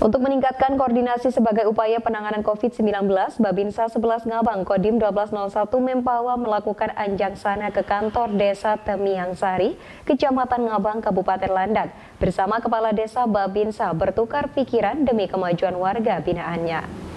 Untuk meningkatkan koordinasi sebagai upaya penanganan COVID-19, Babinsa 11 Ngabang Kodim 1201 Mempawa melakukan anjang sana ke kantor desa Temiang Sari, Kecamatan Ngabang, Kabupaten Landak, bersama Kepala Desa Babinsa bertukar pikiran demi kemajuan warga binaannya.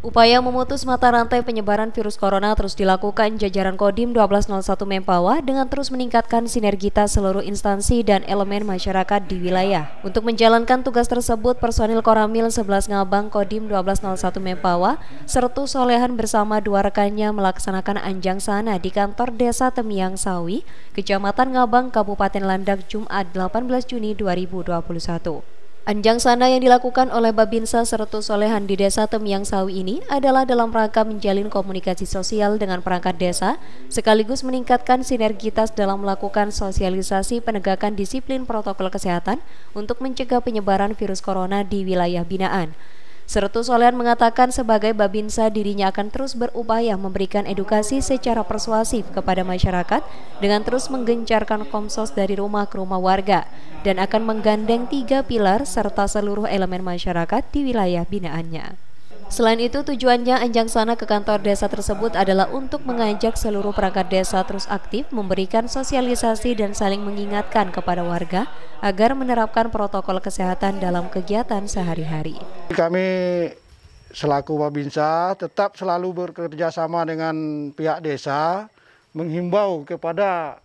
Upaya memutus mata rantai penyebaran virus corona terus dilakukan jajaran Kodim 1201 Mempawah dengan terus meningkatkan sinergitas seluruh instansi dan elemen masyarakat di wilayah. Untuk menjalankan tugas tersebut, personil Koramil 11 Ngabang Kodim 1201 Mempawah, serta solehan bersama dua rekannya melaksanakan anjang sana di kantor Desa Temiang Sawi, Kecamatan Ngabang, Kabupaten Landak, Jumat 18 Juni 2021. Anjang sana yang dilakukan oleh Babinsa Sertu Solehan di Desa Temiang Sawi ini adalah dalam rangka menjalin komunikasi sosial dengan perangkat desa, sekaligus meningkatkan sinergitas dalam melakukan sosialisasi penegakan disiplin protokol kesehatan untuk mencegah penyebaran virus corona di wilayah binaan. Sertu Solehan mengatakan sebagai Babinsa dirinya akan terus berupaya memberikan edukasi secara persuasif kepada masyarakat dengan terus menggencarkan Komsos dari rumah ke rumah warga dan akan menggandeng tiga pilar serta seluruh elemen masyarakat di wilayah binaannya. Selain itu, tujuannya Anjang Sana ke kantor desa tersebut adalah untuk mengajak seluruh perangkat desa terus aktif memberikan sosialisasi dan saling mengingatkan kepada warga agar menerapkan protokol kesehatan dalam kegiatan sehari-hari. Kami selaku Wabinsa tetap selalu bekerja sama dengan pihak desa menghimbau kepada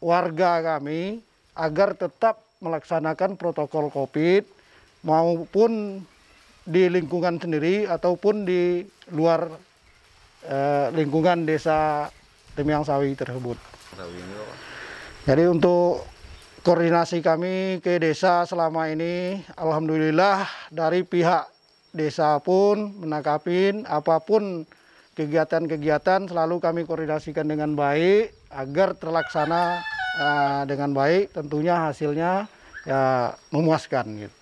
warga kami agar tetap melaksanakan protokol COVID maupun di lingkungan sendiri ataupun di luar eh, lingkungan desa Temiang Sawi tersebut. Jadi untuk koordinasi kami ke desa selama ini, Alhamdulillah dari pihak desa pun menangkapin apapun kegiatan-kegiatan selalu kami koordinasikan dengan baik agar terlaksana eh, dengan baik tentunya hasilnya ya memuaskan gitu.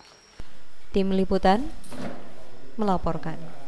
Tim liputan melaporkan.